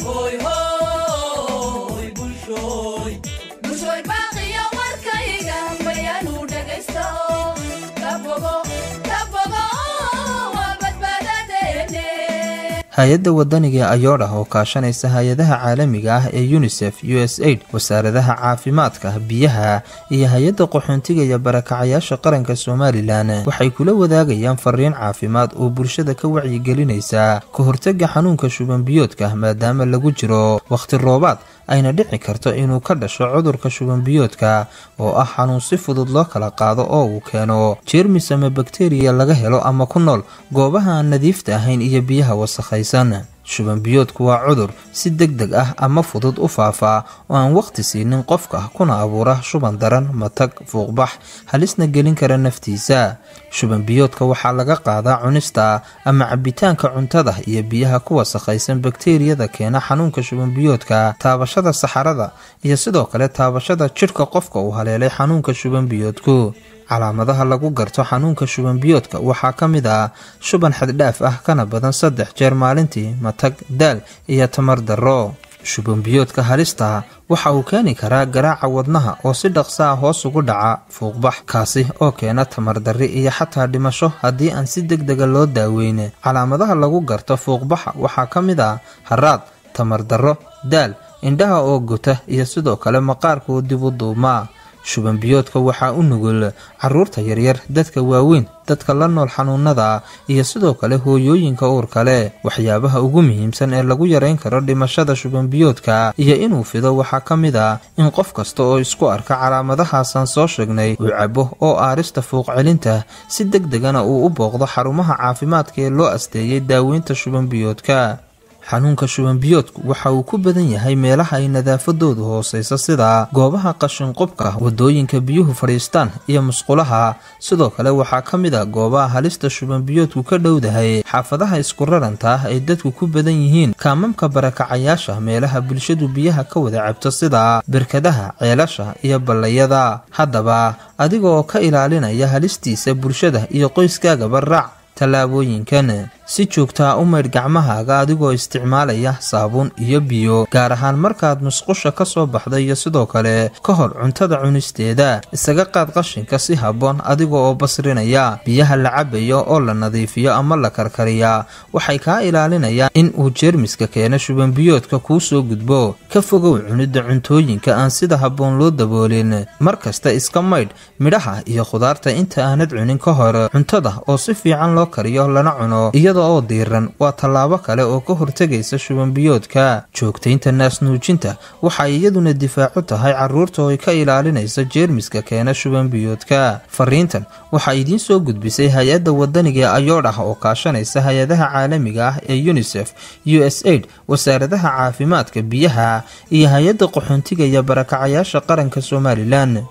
Oh. hay-adda wadaniga ayodhah oo kaashanaysa hay-adaha caalamiga ah ee yunisef u s aid wasaaradaha caafimaadka biyaha iyo hay-adda qaxoontiga iyo barakacayaasha qaranka somalilan waxay kula wadaagayaan fariin caafimaad oo bulshada ka wacyigelinaysa ka hortaga xanuunka shubanbiyoodka maadaama lagu jiro wakhti roobaad ayna dhici karto inuu ka dhasho cudurka shuban biyoodka oo ah xanuun si fudud loo kala qaado oo uu keeno jeermis ama bakteriya laga helo ama ku nool goobaha aan nadiifta ahayn iyo biyaha wasakhaysan shuban biyoodku waa cudur si deg deg ah ama fudud u faafaa oo aan waqti siinin qofka kuna abuura shuban daran matag fuuqbax halisna gelin kara naftiisa shuban biyoodka waxaa laga qaadaa cunista ama cabitaanka cuntada iyo biyaha ku wasakhaysan bakteeriyada keena xanuunka shuban biyoodka taabashada saxarada iyo sidoo kale taabashada jidhka qofka uu haleelay xanuunka shuban biyoodku calaamadaha lagu garto xanuunka shuban biyoodka waxaa ka mid ah shuban xaddhaaf ah kana badan saddex jeer maalintii matag daal iyo tamar darro shuban biyoodka halistaha waxa uu keeni karaa garaaca wadnaha oo si dhaqsa ah hoos ugu dhaca fuuqbax kaasi oo keena tamardarri iyo xataa dhimasho haddii aan si deg dega loo daaweyne calaamadaha lagu garto fuuqbaxa waxaa ka mid ah haraad tamar darro daal indhaha oo guta iyo sidoo kale maqaarka oo dib u duumaa shubanbiyoodka waxaa u nugul caruurta yaryar dadka waaweyn dadka la nool xanuunada iyo sidoo kale hooyooyinka uur kale waxyaabaha ugu muhiimsan ee lagu yarayn karo dhimashada shubanbiyoodka iyo inuu fido waxaa ka mid a ah in qof kasta oo isku arka calaamadahaasan soo sheegnay uu cabo oo aarista fuuqcelinta si deg degana uu u booqdo xarumaha caafimaadka ee loo asteeyay daaweynta shubanbiyoodka xanuunka shuban biyoodku waxa uu ku badan yahay meelaha ay nadaafadoodu hooseysa sida goobaha qashinqubka wadooyinka biyuhu fadhiistaan iyo musqulaha sidoo kale waxaa ka mid a ah goobaha halista shubanbiyoodku ka dhowdahay xaafadaha isku raranta ah ay dadku ku badan yihiin kaamamka barakacayaasha meelaha bulshadu biyaha ka wada cabto sida berkadaha ceelasha iyo ballayada haddaba adiga oo ka ilaalinaya halistiisa bulshada iyo qoyskaagaba raac tallaabooyinkan si joogtaa u maydh gacmahaaga adigoo isticmaalaya saabuun iyo biyo gaar ahaan markaad musqusha ka soo baxda iyo sidoo kale ka hor cuntada cunisteeda isaga qaad qashinka si habboon adiga oo basrinaya biyaha la cabayo oo la nadiifiyo ama la karkariya waxay kaa ilaalinayaan in uu jeermiska keeno shubanbiyoodka kuu soo gudbo ka fogow cunidda cuntooyinka aan sida habboon loo daboolin mar kasta iska maydh midhaha iyo khudaarta inta aanad cunin ka hor cuntada oo si fiican loo kariyo lana cuno iyada oo diiran waa tallaabo kale oo ka hortegaysa shubanbiyoodka joogtaynta naasnuujinta waxaa iyaduna difaacu tahay caruurta oo ka ilaalinaysa jeermiska keena shubanbiyoodka fariintan waxaa idiin soo gudbisay hay-adda wadanigae ayoodhah oo kaashanaysa hay-adaha caalamiga ah ee yunisef u s aid wasaaradaha caafimaadka biyaha iyo hay-adda qaxoontiga iyo barakacayaasha qaranka somalilan